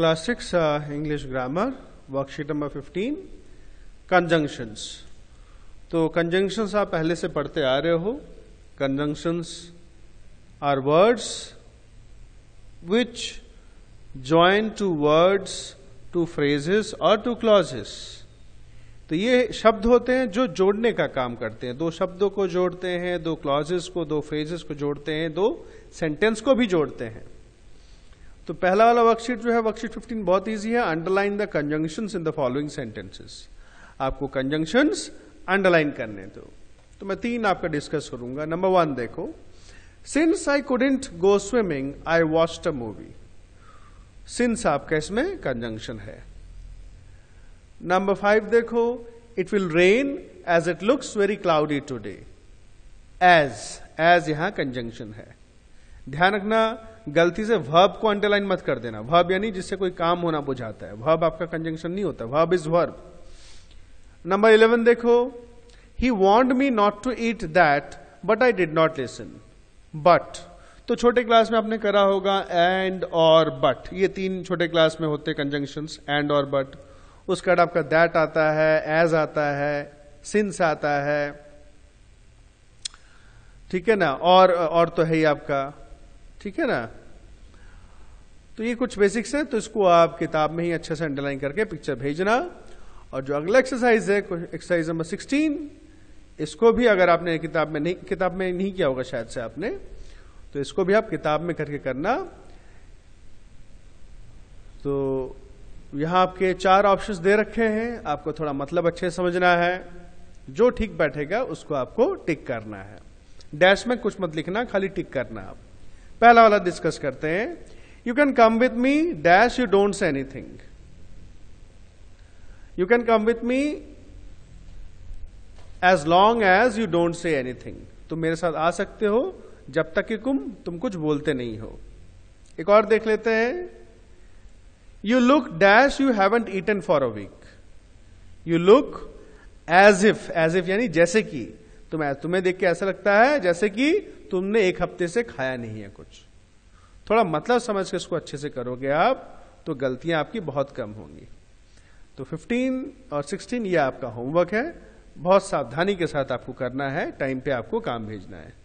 class six English grammar worksheet number fifteen conjunctions तो conjunctions आप पहले से पढ़ते आ रहे हो conjunctions are words which join two words two phrases और टू क्लॉजेस तो ये शब्द होते हैं जो जोड़ने का काम करते हैं दो शब्दों को जोड़ते हैं दो क्लॉजेस को दो फ्रेजेस को जोड़ते हैं दो सेंटेंस को भी जोड़ते हैं तो पहला वाला वर्कशीट जो है वर्कशीट 15 बहुत इजी है underline the conjunction in the following sentences आपको कंजंक्शन अंडरलाइन करने दो तो मैं तीन आपका डिस्कस करूंगा नंबर वन देखो since I couldn't go swimming I watch a movie since आपका इसमें कंजंक्शन है नंबर फाइव देखो it will rain as it looks very cloudy today as as यहां कंजंक्शन है ध्यान रखना गलती से वर्ब को अंडरलाइन मत कर देना वर्ब यानी जिससे कोई काम होना बुझाता है वर्ब आपका कंजंक्शन नहीं होता verb is verb number eleven देखो he want me not to eat that but I did not listen but तो छोटे क्लास में आपने करा होगा एंड और बट ये तीन छोटे क्लास में होते कंजंक्शन एंड और बट उसका आपका दैट आता है एज आता है सिंस आता है ठीक है ना और और तो है ही आपका ठीक है ना तो ये कुछ बेसिक्स हैं तो इसको आप किताब में ही अच्छे से अंडरलाइन करके पिक्चर भेजना और जो अगला एक्सरसाइज है एक्सरसाइज नंबर सिक्सटीन इसको भी अगर आपने किताब में नहीं किताब में नहीं किया होगा शायद से आपने तो इसको भी आप किताब में करके करना तो यहां आपके चार ऑप्शंस दे रखे हैं आपको थोड़ा मतलब अच्छे समझना है जो ठीक बैठेगा उसको आपको टिक करना है डैश में कुछ मत लिखना खाली टिक करना आप पहला वाला डिस्कस करते हैं you can come with me dash you don't say anything you can come with me as long as you don't say anything तुम मेरे साथ आ सकते हो जब तक कि तुम तुम कुछ बोलते नहीं हो एक और देख लेते हैं you look dash you haven't eaten for a week you look as if as if यानी जैसे कि तुम्हें देख के ऐसा लगता है जैसे कि तुमने एक हफ्ते से खाया नहीं है कुछ थोड़ा मतलब समझ के इसको अच्छे से करोगे आप तो गलतियां आपकी बहुत कम होंगी तो 15 और 16 ये आपका होमवर्क है बहुत सावधानी के साथ आपको करना है टाइम पे आपको काम भेजना है